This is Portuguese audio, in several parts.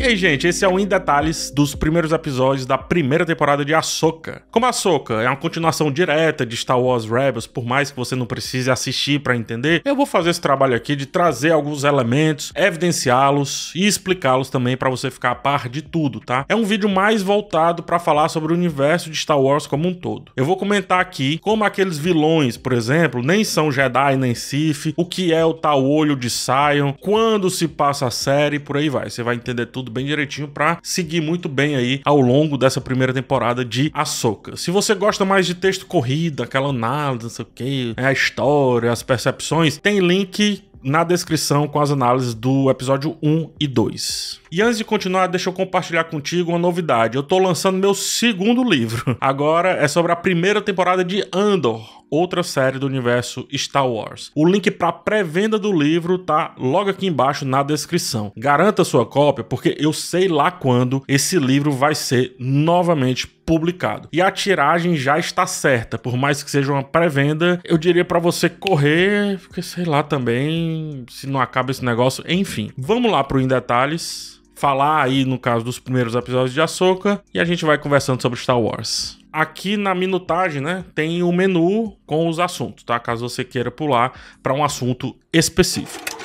E aí, gente, esse é um em detalhes dos primeiros episódios da primeira temporada de Ahsoka. Como Ahsoka é uma continuação direta de Star Wars Rebels, por mais que você não precise assistir para entender, eu vou fazer esse trabalho aqui de trazer alguns elementos, evidenciá-los e explicá-los também para você ficar a par de tudo, tá? É um vídeo mais voltado para falar sobre o universo de Star Wars como um todo. Eu vou comentar aqui como aqueles vilões, por exemplo, nem são Jedi nem Sith, o que é o tal olho de Sion, quando se passa a série, por aí vai. Você vai entender tudo tudo bem direitinho para seguir muito bem aí ao longo dessa primeira temporada de Ahsoka. Se você gosta mais de texto corrido, aquela análise, não sei o que, né, a história, as percepções, tem link na descrição com as análises do episódio 1 e 2. E antes de continuar, deixa eu compartilhar contigo uma novidade. Eu tô lançando meu segundo livro. Agora é sobre a primeira temporada de Andor, outra série do universo Star Wars. O link para pré-venda do livro tá logo aqui embaixo na descrição. Garanta sua cópia porque eu sei lá quando esse livro vai ser novamente publicado. E a tiragem já está certa, por mais que seja uma pré-venda, eu diria para você correr, porque sei lá também se não acaba esse negócio, enfim. Vamos lá pro em detalhes falar aí no caso dos primeiros episódios de Ahsoka e a gente vai conversando sobre Star Wars. Aqui na minutagem, né, tem o um menu com os assuntos, tá? Caso você queira pular para um assunto específico.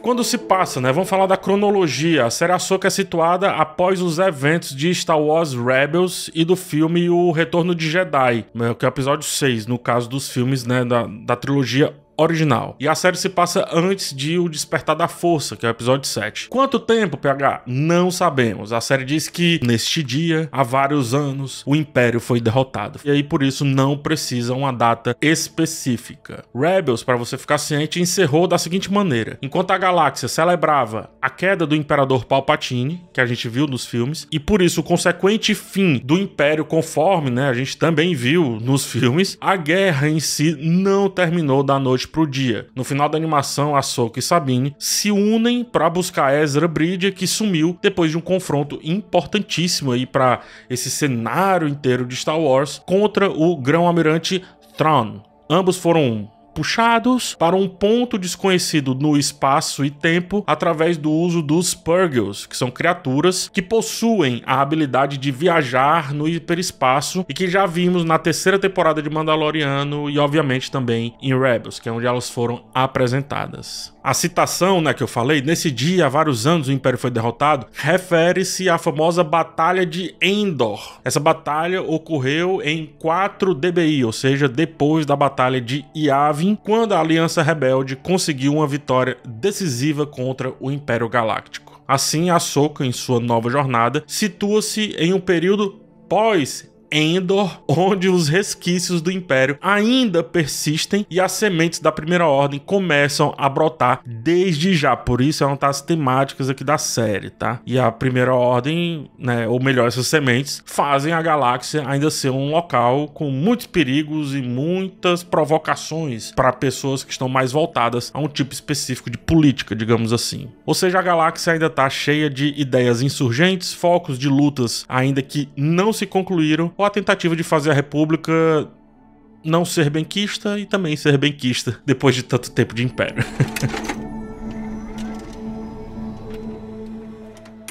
quando se passa, né? Vamos falar da cronologia. A série Ahsoka é situada após os eventos de Star Wars Rebels e do filme O Retorno de Jedi, né, que é o episódio 6, no caso dos filmes né, da, da trilogia original. E a série se passa antes de O Despertar da Força, que é o episódio 7. Quanto tempo, PH? Não sabemos. A série diz que neste dia, há vários anos, o Império foi derrotado. E aí por isso não precisa uma data específica. Rebels, para você ficar ciente, encerrou da seguinte maneira: enquanto a galáxia celebrava a queda do Imperador Palpatine, que a gente viu nos filmes, e por isso o consequente fim do Império, conforme né, a gente também viu nos filmes, a guerra em si não terminou da noite noite pro dia. No final da animação, Ahsoka e Sabine se unem para buscar Ezra Bridger, que sumiu depois de um confronto importantíssimo aí para esse cenário inteiro de Star Wars contra o grão-almirante Thrawn. Ambos foram puxados para um ponto desconhecido no espaço e tempo através do uso dos Purgles, que são criaturas que possuem a habilidade de viajar no hiperespaço e que já vimos na terceira temporada de Mandaloriano e obviamente também em Rebels, que é onde elas foram apresentadas. A citação né, que eu falei, nesse dia, há vários anos, o Império foi derrotado, refere-se à famosa Batalha de Endor. Essa batalha ocorreu em 4 DBI, ou seja, depois da Batalha de Yavin, quando a Aliança Rebelde conseguiu uma vitória decisiva contra o Império Galáctico. Assim, Ahsoka, em sua nova jornada, situa-se em um período pós Endor, onde os resquícios do Império ainda persistem e as sementes da Primeira Ordem começam a brotar desde já. Por isso é uma das temáticas aqui da série, tá? E a Primeira Ordem, né, ou melhor, essas sementes, fazem a galáxia ainda ser um local com muitos perigos e muitas provocações para pessoas que estão mais voltadas a um tipo específico de política, digamos assim. Ou seja, a galáxia ainda está cheia de ideias insurgentes, focos de lutas ainda que não se concluíram, ou a tentativa de fazer a República não ser benquista e também ser benquista depois de tanto tempo de império.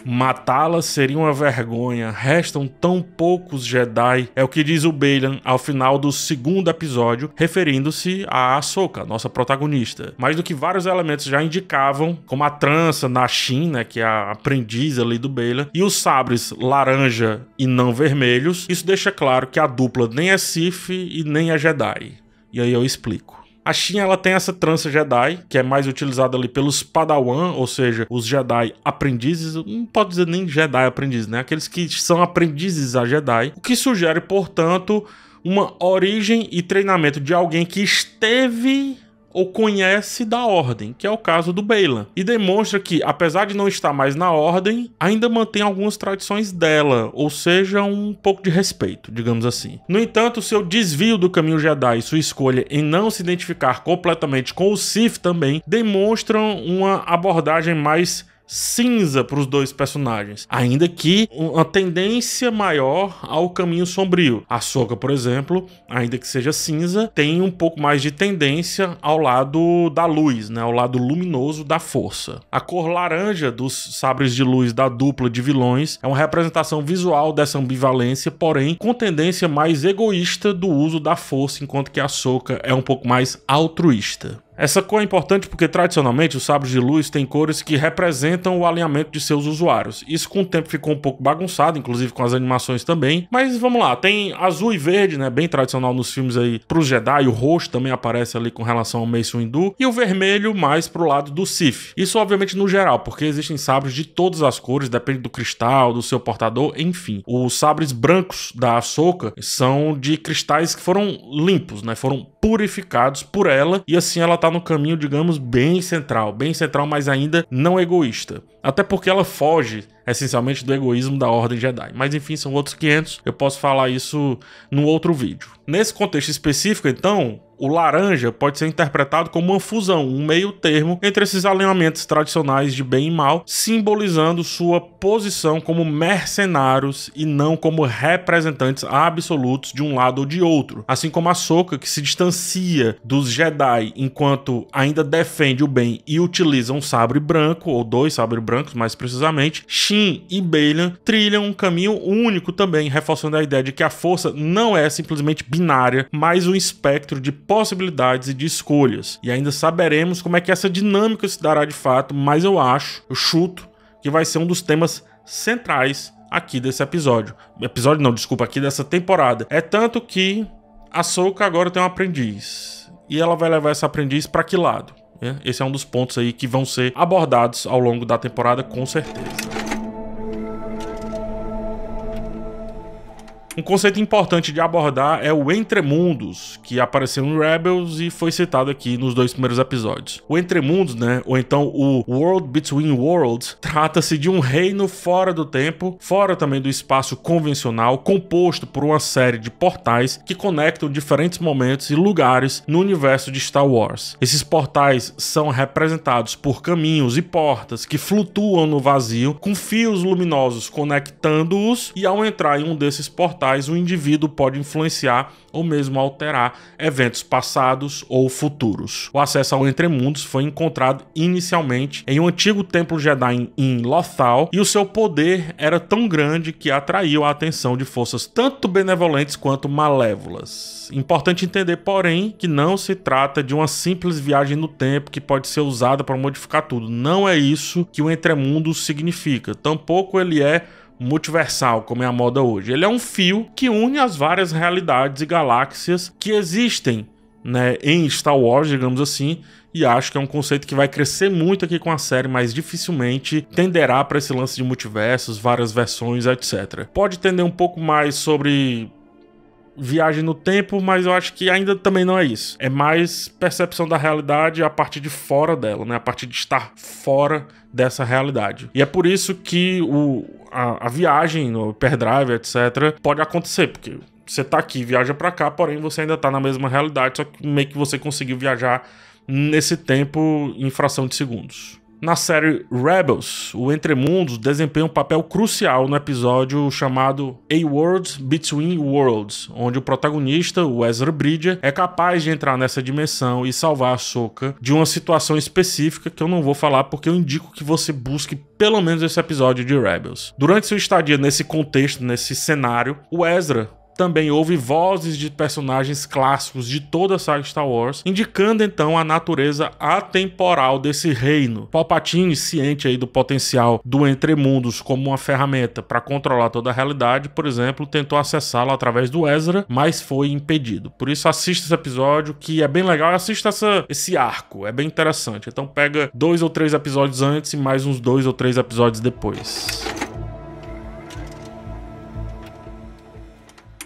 Matá-las seria uma vergonha. Restam tão poucos Jedi. É o que diz o Bailan ao final do segundo episódio, referindo-se a Ahsoka, nossa protagonista. Mais do que vários elementos já indicavam, como a trança na China, né, que é a aprendiz ali do Bailan, e os sabres laranja e não vermelhos, isso deixa claro que a dupla nem é Sif e nem é Jedi. E aí eu explico. A Shin ela tem essa trança Jedi, que é mais utilizada ali pelos Padawan, ou seja, os Jedi aprendizes, não pode dizer nem Jedi aprendizes, né? Aqueles que são aprendizes a Jedi, o que sugere, portanto, uma origem e treinamento de alguém que esteve ou conhece da ordem, que é o caso do Beilan, e demonstra que, apesar de não estar mais na ordem, ainda mantém algumas tradições dela, ou seja, um pouco de respeito, digamos assim. No entanto, seu desvio do caminho Jedi e sua escolha em não se identificar completamente com o Sith também demonstram uma abordagem mais cinza para os dois personagens, ainda que uma tendência maior ao caminho sombrio. A Soca, por exemplo, ainda que seja cinza, tem um pouco mais de tendência ao lado da luz, né, ao lado luminoso da força. A cor laranja dos sabres de luz da dupla de vilões é uma representação visual dessa ambivalência, porém com tendência mais egoísta do uso da força, enquanto que a Soca é um pouco mais altruísta. Essa cor é importante porque tradicionalmente os sabres de luz têm cores que representam o alinhamento de seus usuários. Isso com o tempo ficou um pouco bagunçado, inclusive com as animações também. Mas vamos lá, tem azul e verde, né? Bem tradicional nos filmes aí os Jedi. O roxo também aparece ali com relação ao Mace Windu. E o vermelho mais pro lado do Sith. Isso obviamente no geral, porque existem sabres de todas as cores, depende do cristal, do seu portador, enfim. Os sabres brancos da Ahsoka são de cristais que foram limpos, né? Foram purificados por ela, e assim ela está no caminho, digamos, bem central, bem central, mas ainda não egoísta. Até porque ela foge essencialmente do egoísmo da Ordem Jedi. Mas enfim, são outros 500, eu posso falar isso num outro vídeo. Nesse contexto específico, então, o laranja pode ser interpretado como uma fusão, um meio termo entre esses alinhamentos tradicionais de bem e mal, simbolizando sua posição como mercenários e não como representantes absolutos de um lado ou de outro, assim como a Soka que se distancia dos Jedi enquanto ainda defende o bem e utiliza um sabre branco ou dois sabres brancos, mais precisamente. Shin e Balian trilham um caminho único também, reforçando a ideia de que a força não é simplesmente binária, mas um espectro de possibilidades e de escolhas. E ainda saberemos como é que essa dinâmica se dará de fato, mas eu acho, eu chuto, que vai ser um dos temas centrais aqui desse episódio. Episódio não, desculpa, aqui dessa temporada. É tanto que a Soca agora tem um aprendiz. E ela vai levar esse aprendiz para que lado? É, esse é um dos pontos aí que vão ser abordados ao longo da temporada, com certeza. Um conceito importante de abordar é o Entremundos, que apareceu em Rebels e foi citado aqui nos dois primeiros episódios. O Entremundos, né, ou então o World Between Worlds, trata-se de um reino fora do tempo, fora também do espaço convencional, composto por uma série de portais que conectam diferentes momentos e lugares no universo de Star Wars. Esses portais são representados por caminhos e portas que flutuam no vazio, com fios luminosos conectando-os, e ao entrar em um desses portais, mortais, o indivíduo pode influenciar ou mesmo alterar eventos passados ou futuros. O acesso ao Entremundos foi encontrado inicialmente em um antigo templo Jedi em Lothal, e o seu poder era tão grande que atraiu a atenção de forças tanto benevolentes quanto malévolas. Importante entender, porém, que não se trata de uma simples viagem no tempo que pode ser usada para modificar tudo. Não é isso que o Entremundos significa. Tampouco ele é multiversal, como é a moda hoje. Ele é um fio que une as várias realidades e galáxias que existem né, em Star Wars, digamos assim, e acho que é um conceito que vai crescer muito aqui com a série, mas dificilmente tenderá para esse lance de multiversos, várias versões, etc. Pode entender um pouco mais sobre viagem no tempo, mas eu acho que ainda também não é isso. É mais percepção da realidade a partir de fora dela, né? A partir de estar fora dessa realidade. E é por isso que o, a, a viagem no hyperdrive, etc., pode acontecer, porque você tá aqui, viaja para cá, porém você ainda tá na mesma realidade, só que meio que você conseguiu viajar nesse tempo em fração de segundos. Na série Rebels, o Entremundos desempenha um papel crucial no episódio chamado A World Between Worlds, onde o protagonista, o Ezra Bridger, é capaz de entrar nessa dimensão e salvar a Soka de uma situação específica que eu não vou falar porque eu indico que você busque pelo menos esse episódio de Rebels. Durante sua estadia nesse contexto, nesse cenário, o Ezra também houve vozes de personagens clássicos de toda a saga Star Wars, indicando então a natureza atemporal desse reino. Palpatine, ciente aí do potencial do Entremundos como uma ferramenta para controlar toda a realidade, por exemplo, tentou acessá-lo através do Ezra, mas foi impedido. Por isso assista esse episódio que é bem legal, assista essa, esse arco, é bem interessante. Então pega dois ou três episódios antes e mais uns dois ou três episódios depois.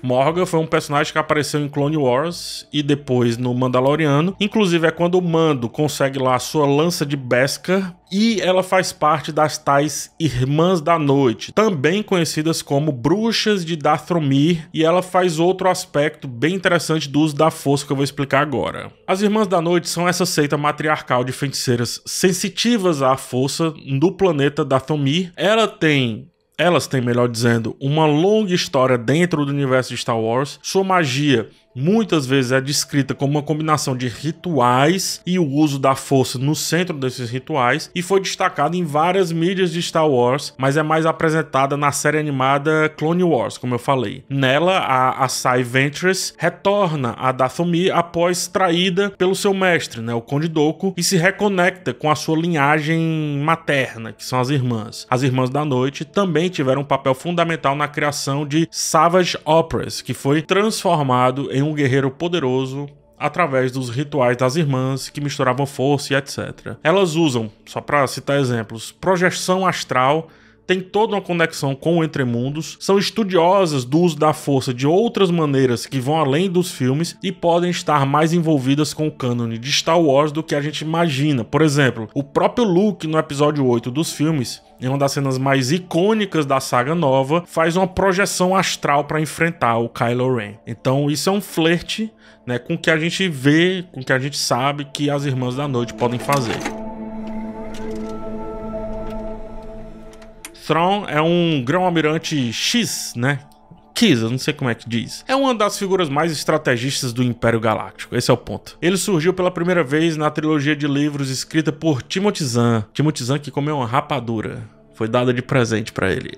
Morgan foi um personagem que apareceu em Clone Wars e depois no Mandaloriano. Inclusive é quando o Mando consegue lá a sua lança de Beskar e ela faz parte das tais Irmãs da Noite, também conhecidas como Bruxas de Dathomir, e ela faz outro aspecto bem interessante do uso da força que eu vou explicar agora. As Irmãs da Noite são essa seita matriarcal de feiticeiras sensitivas à força do planeta Dathomir. Ela tem elas têm, melhor dizendo, uma longa história dentro do universo de Star Wars. Sua magia muitas vezes é descrita como uma combinação de rituais e o uso da força no centro desses rituais, e foi destacada em várias mídias de Star Wars, mas é mais apresentada na série animada Clone Wars, como eu falei. Nela, a Asai Ventress retorna a Dathomir após traída pelo seu mestre, né, o Conde Dooku, e se reconecta com a sua linhagem materna, que são as irmãs. As Irmãs da Noite também tiveram um papel fundamental na criação de Savage Operas, que foi transformado em um guerreiro poderoso através dos rituais das irmãs que misturavam força e etc. Elas usam, só para citar exemplos, projeção astral têm toda uma conexão com o Entremundos, são estudiosas do uso da força de outras maneiras que vão além dos filmes e podem estar mais envolvidas com o cânone de Star Wars do que a gente imagina. Por exemplo, o próprio Luke no episódio 8 dos filmes em uma das cenas mais icônicas da saga nova, faz uma projeção astral para enfrentar o Kylo Ren. Então isso é um flerte né, com o que a gente vê, com o que a gente sabe que as Irmãs da Noite podem fazer. Thrawn é um grão-almirante X, né? eu não sei como é que diz. É uma das figuras mais estrategistas do Império Galáctico, esse é o ponto. Ele surgiu pela primeira vez na trilogia de livros escrita por Timothy Zahn. Timothy Zahn que comeu uma rapadura. Foi dada de presente para ele.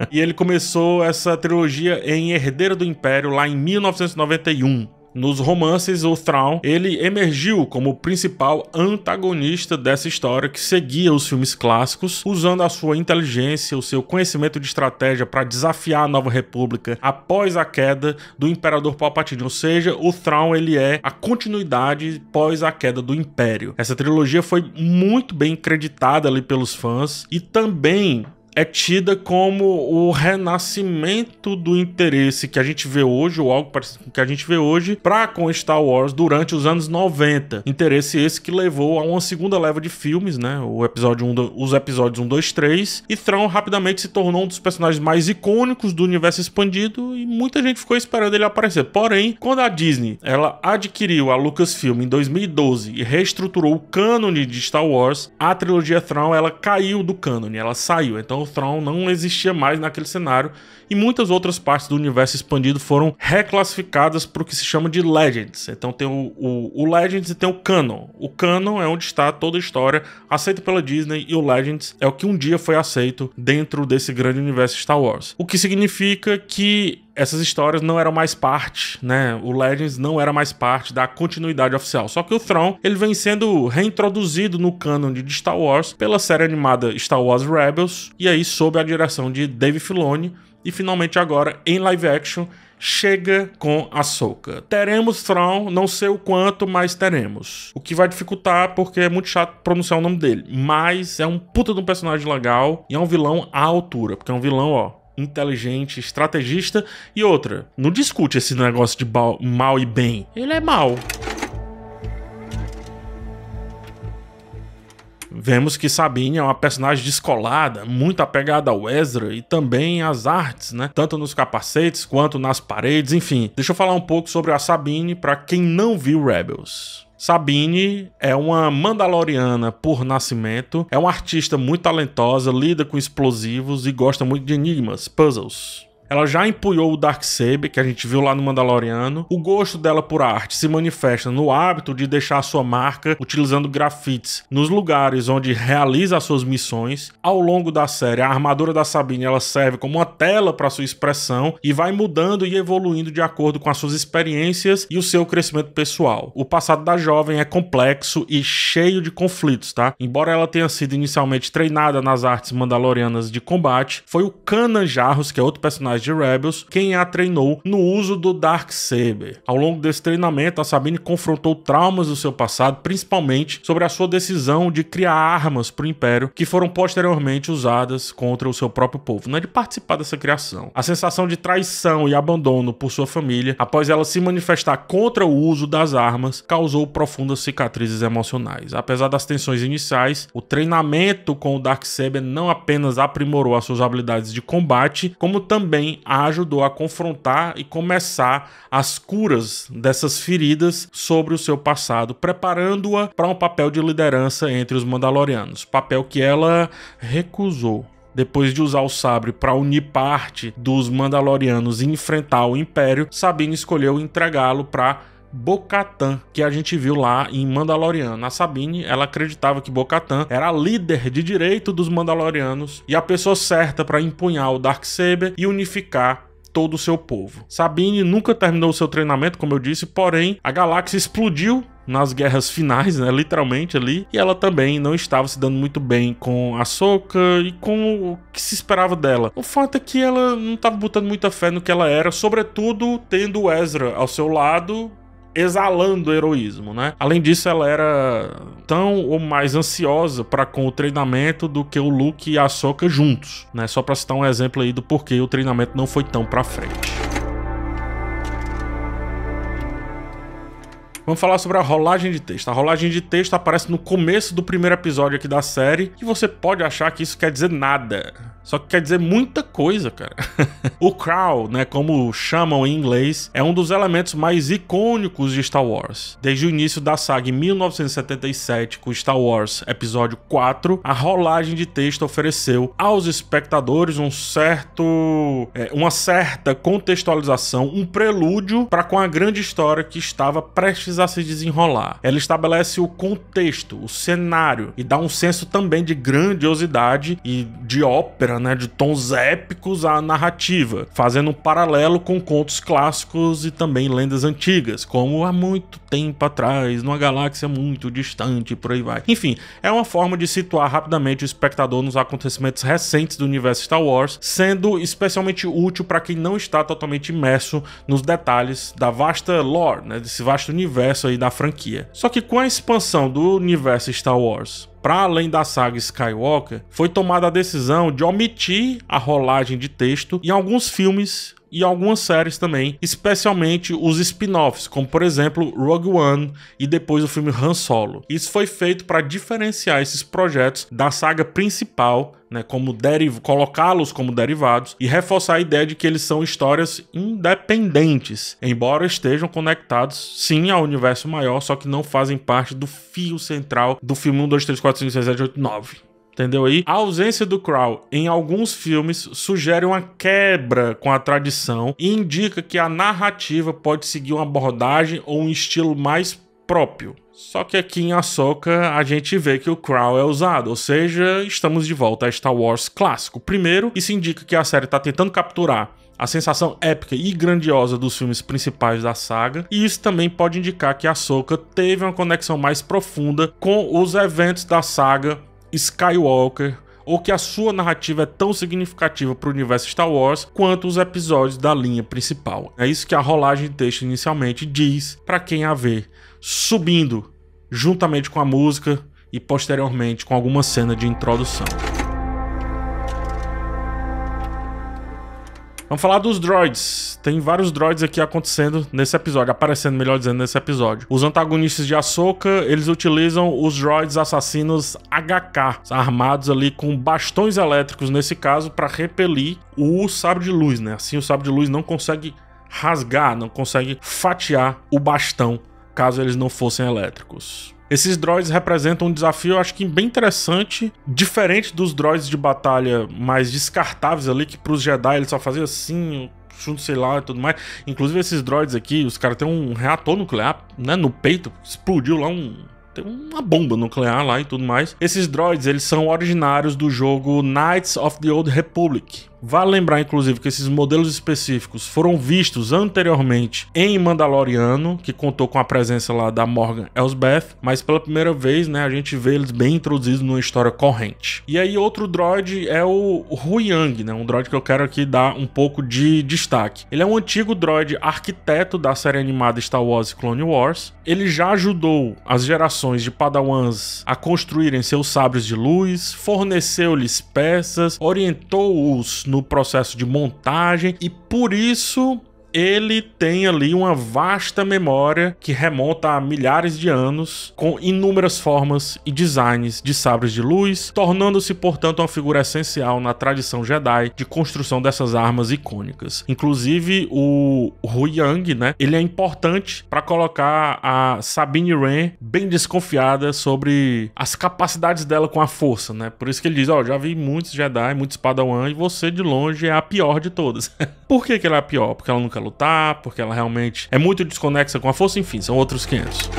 e ele começou essa trilogia em Herdeiro do Império lá em 1991. Nos romances, o Thrawn ele emergiu como o principal antagonista dessa história que seguia os filmes clássicos, usando a sua inteligência, o seu conhecimento de estratégia para desafiar a Nova República após a queda do Imperador Palpatine. Ou seja, o Thrawn ele é a continuidade pós a queda do Império. Essa trilogia foi muito bem creditada ali pelos fãs e também é tida como o renascimento do interesse que a gente vê hoje, ou algo parecido que a gente vê hoje, para com Star Wars durante os anos 90. Interesse esse que levou a uma segunda leva de filmes, né? O episódio 1, os episódios 1, 2, 3. E Thrawn rapidamente se tornou um dos personagens mais icônicos do universo expandido e muita gente ficou esperando ele aparecer. Porém, quando a Disney ela adquiriu a Lucasfilm em 2012 e reestruturou o cânone de Star Wars, a trilogia Thrawn ela caiu do cânone, ela saiu. Então no Throne não existia mais naquele cenário e muitas outras partes do universo expandido foram reclassificadas para o que se chama de Legends. Então tem o, o, o, Legends e tem o Canon. O Canon é onde está toda a história aceita pela Disney e o Legends é o que um dia foi aceito dentro desse grande universo Star Wars. O que significa que essas histórias não eram mais parte, né? O Legends não era mais parte da continuidade oficial. Só que o Tron, ele vem sendo reintroduzido no canon de Star Wars pela série animada Star Wars Rebels, e aí sob a direção de Dave Filoni, e finalmente agora em live action chega com a Soca. Teremos Thrawn, não sei o quanto, mas teremos. O que vai dificultar porque é muito chato pronunciar o nome dele, mas é um puta de um personagem legal e é um vilão à altura, porque é um vilão, ó, inteligente, estrategista. E outra, não discute esse negócio de mal e bem. Ele é mal. Vemos que Sabine é uma personagem descolada, muito apegada ao Ezra e também às artes, né? Tanto nos capacetes quanto nas paredes, enfim. Deixa eu falar um pouco sobre a Sabine para quem não viu Rebels. Sabine é uma Mandaloriana por nascimento, é uma artista muito talentosa, lida com explosivos e gosta muito de enigmas, puzzles. Ela já empunhou o Dark Saber que a gente viu lá no Mandaloriano. O gosto dela por arte se manifesta no hábito de deixar sua marca utilizando grafites nos lugares onde realiza as suas missões. Ao longo da série, a armadura da Sabine ela serve como uma tela para sua expressão e vai mudando e evoluindo de acordo com as suas experiências e o seu crescimento pessoal. O passado da jovem é complexo e cheio de conflitos, tá? Embora ela tenha sido inicialmente treinada nas artes mandalorianas de combate, foi o Kanan Jarros, que é outro personagem de Rebels, quem a treinou no uso do Dark Saber. Ao longo desse treinamento, a Sabine confrontou traumas do seu passado, principalmente sobre a sua decisão de criar armas para o Império que foram posteriormente usadas contra o seu próprio povo, né? De participar dessa criação. A sensação de traição e abandono por sua família, após ela se manifestar contra o uso das armas, causou profundas cicatrizes emocionais. Apesar das tensões iniciais, o treinamento com o Darksaber não apenas aprimorou as suas habilidades de combate, como também também a ajudou a confrontar e começar as curas dessas feridas sobre o seu passado, preparando-a para um papel de liderança entre os Mandalorianos, papel que ela recusou depois de usar o sabre para unir parte dos Mandalorianos e enfrentar o Império, Sabine escolheu entregá-lo para Bocatã, que a gente viu lá em Mandalorian, na Sabine, ela acreditava que Bocatã era a líder de direito dos Mandalorianos e a pessoa certa para empunhar o Darksaber e unificar todo o seu povo. Sabine nunca terminou o seu treinamento, como eu disse, porém a galáxia explodiu nas guerras finais, né, literalmente ali, e ela também não estava se dando muito bem com a Soca e com o que se esperava dela. O fato é que ela não estava botando muita fé no que ela era, sobretudo tendo Ezra ao seu lado exalando heroísmo, né? Além disso, ela era tão ou mais ansiosa para com o treinamento do que o Luke e a Soca juntos, né? Só para citar um exemplo aí do porquê o treinamento não foi tão para frente. Vamos falar sobre a rolagem de texto. A rolagem de texto aparece no começo do primeiro episódio aqui da série e você pode achar que isso quer dizer nada. Só que quer dizer muita coisa, cara. o Crow, né, como chamam em inglês, é um dos elementos mais icônicos de Star Wars. Desde o início da saga em 1977, com Star Wars Episódio 4, a rolagem de texto ofereceu aos espectadores um certo, é, uma certa contextualização, um prelúdio para com a grande história que estava prestes precisar se desenrolar. Ela estabelece o contexto, o cenário e dá um senso também de grandiosidade e de ópera, né, de tons épicos à narrativa, fazendo um paralelo com contos clássicos e também lendas antigas, como há muito tempo atrás, numa galáxia muito distante, por aí vai. Enfim, é uma forma de situar rapidamente o espectador nos acontecimentos recentes do universo Star Wars, sendo especialmente útil para quem não está totalmente imerso nos detalhes da vasta lore, né, desse vasto universo universo aí da franquia. Só que com a expansão do universo Star Wars para além da saga Skywalker, foi tomada a decisão de omitir a rolagem de texto em alguns filmes e algumas séries também, especialmente os spin-offs, como por exemplo Rogue One e depois o filme Han Solo. Isso foi feito para diferenciar esses projetos da saga principal né, como deriv colocá-los como derivados e reforçar a ideia de que eles são histórias independentes, embora estejam conectados sim ao universo maior, só que não fazem parte do fio central do filme 1, 2, 3, 4, 5, 6, 7, 8, 9 entendeu aí? A ausência do Crow em alguns filmes sugere uma quebra com a tradição e indica que a narrativa pode seguir uma abordagem ou um estilo mais próprio. Só que aqui em Ahsoka a gente vê que o Crow é usado, ou seja, estamos de volta a Star Wars clássico. Primeiro, isso indica que a série está tentando capturar a sensação épica e grandiosa dos filmes principais da saga, e isso também pode indicar que a Ahsoka teve uma conexão mais profunda com os eventos da saga Skywalker ou que a sua narrativa é tão significativa para o universo Star Wars quanto os episódios da linha principal. É isso que a rolagem de texto inicialmente diz para quem a vê subindo juntamente com a música e posteriormente com alguma cena de introdução. Vamos falar dos droids. Tem vários droids aqui acontecendo nesse episódio, aparecendo, melhor dizendo, nesse episódio. Os antagonistas de Ahsoka, eles utilizam os droids assassinos HK, armados ali com bastões elétricos, nesse caso, para repelir o sabre de luz, né? Assim o sabre de luz não consegue rasgar, não consegue fatiar o bastão, caso eles não fossem elétricos. Esses droids representam um desafio, acho que bem interessante, diferente dos droids de batalha mais descartáveis ali, que pros Jedi eles só faziam assim, junto, sei lá, e tudo mais. Inclusive esses droids aqui, os caras têm um reator nuclear, né, no peito, explodiu lá um, tem uma bomba nuclear lá e tudo mais. Esses droids, eles são originários do jogo Knights of the Old Republic, Vale lembrar, inclusive, que esses modelos específicos foram vistos anteriormente em Mandaloriano, que contou com a presença lá da Morgan Elsbeth, mas pela primeira vez, né, a gente vê eles bem introduzidos numa história corrente. E aí, outro droid é o Huyang, né, um droid que eu quero aqui dar um pouco de destaque. Ele é um antigo droid arquiteto da série animada Star Wars Clone Wars. Ele já ajudou as gerações de Padawans a construírem seus sabres de luz, forneceu-lhes peças, orientou-os no processo de montagem e por isso ele tem ali uma vasta memória que remonta a milhares de anos, com inúmeras formas e designs de sabres de luz, tornando-se, portanto, uma figura essencial na tradição Jedi de construção dessas armas icônicas. Inclusive, o Hu Yang, né, ele é importante para colocar a Sabine Wren bem desconfiada sobre as capacidades dela com a força, né? Por isso que ele diz, ó, oh, já vi muitos Jedi, muitos Padawan, e você, de longe, é a pior de todas. Por que, que ela é a pior? Porque ela nunca lutar, porque ela realmente é muito desconexa com a força, enfim, são outros 500.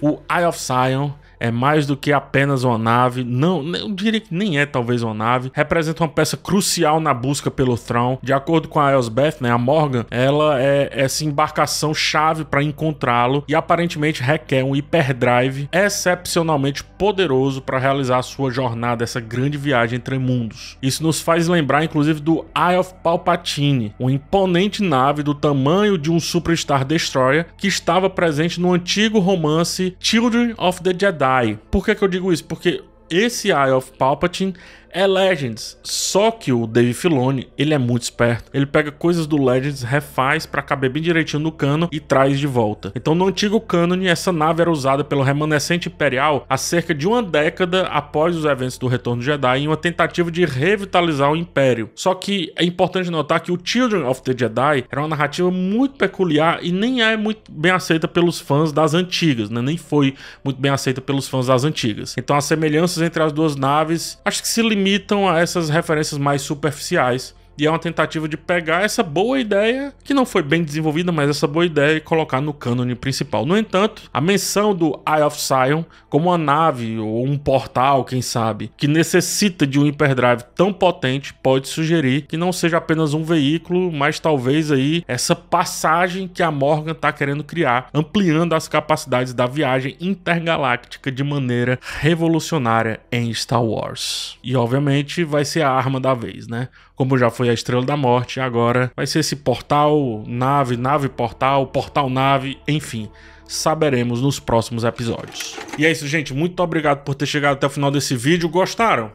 O Eye of Sion é mais do que apenas uma nave, não, eu diria que nem é talvez uma nave, representa uma peça crucial na busca pelo Thrawn. De acordo com a Elsbeth, né, a Morgan, ela é essa embarcação chave para encontrá-lo e aparentemente requer um hiperdrive excepcionalmente poderoso para realizar a sua jornada, essa grande viagem entre mundos. Isso nos faz lembrar inclusive do Eye of Palpatine, uma imponente nave do tamanho de um Superstar Destroyer que estava presente no antigo romance Children of the Jedi Jedi. Por que, que eu digo isso? Porque esse Eye of Palpatine é Legends. Só que o Dave Filoni, ele é muito esperto. Ele pega coisas do Legends, refaz para caber bem direitinho no cano e traz de volta. Então, no antigo cânone, essa nave era usada pelo remanescente imperial há cerca de uma década após os eventos do Retorno Jedi em uma tentativa de revitalizar o Império. Só que é importante notar que o Children of the Jedi era uma narrativa muito peculiar e nem é muito bem aceita pelos fãs das antigas, né? Nem foi muito bem aceita pelos fãs das antigas. Então, as semelhanças entre as duas naves, acho que se limitam limitam a essas referências mais superficiais e é uma tentativa de pegar essa boa ideia, que não foi bem desenvolvida, mas essa boa ideia e colocar no cânone principal. No entanto, a menção do Eye of Sion como uma nave ou um portal, quem sabe, que necessita de um hyperdrive tão potente, pode sugerir que não seja apenas um veículo, mas talvez aí essa passagem que a Morgan está querendo criar, ampliando as capacidades da viagem intergaláctica de maneira revolucionária em Star Wars. E obviamente vai ser a arma da vez, né? como já foi a Estrela da Morte, agora vai ser esse portal, nave, nave, portal, portal, nave, enfim saberemos nos próximos episódios. E é isso, gente. Muito obrigado por ter chegado até o final desse vídeo. Gostaram?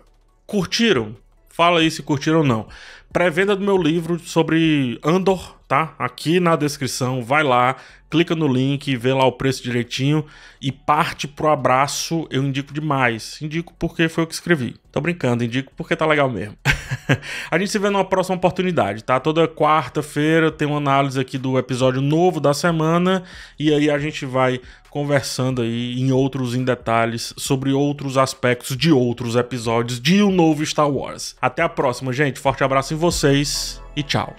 Curtiram? Fala aí se curtiram ou não. Pré-venda do meu livro sobre Andor tá? Aqui na descrição, vai lá, clica no link, vê lá o preço direitinho e parte pro abraço, eu indico demais. Indico porque foi o que escrevi. Tô brincando, indico porque tá legal mesmo. a gente se vê numa próxima oportunidade, tá? Toda quarta-feira tem uma análise aqui do episódio novo da semana e aí a gente vai conversando aí em outros em detalhes sobre outros aspectos de outros episódios de um novo Star Wars. Até a próxima, gente. Forte abraço em vocês e tchau.